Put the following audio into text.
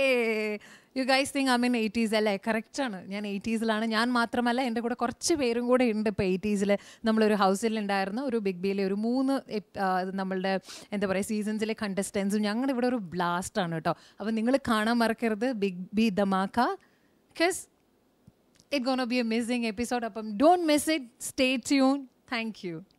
ഏ you guys think I mean eighties അല്ലേ correct ആണ് ഞാൻ എയ്റ്റീസിലാണ് ഞാൻ മാത്രമല്ല എൻ്റെ കൂടെ കുറച്ച് പേരും കൂടെ ഉണ്ട് ഇപ്പോൾ എയ്റ്റീസിൽ നമ്മളൊരു ഹൗസിൽ ഉണ്ടായിരുന്നു ഒരു ബിഗ് ബിയിലെ ഒരു മൂന്ന് നമ്മളുടെ എന്താ പറയുക സീസൺസിലെ കണ്ടസ്റ്റൻസും ഞങ്ങളുടെ ഇവിടെ ഒരു ബ്ലാസ്റ്റ് ആണ് കേട്ടോ അപ്പോൾ നിങ്ങൾ കാണാൻ മറക്കരുത് Big B Dhamaka because it gonna be a missing episode അപ്പം don't miss it stay tune thank U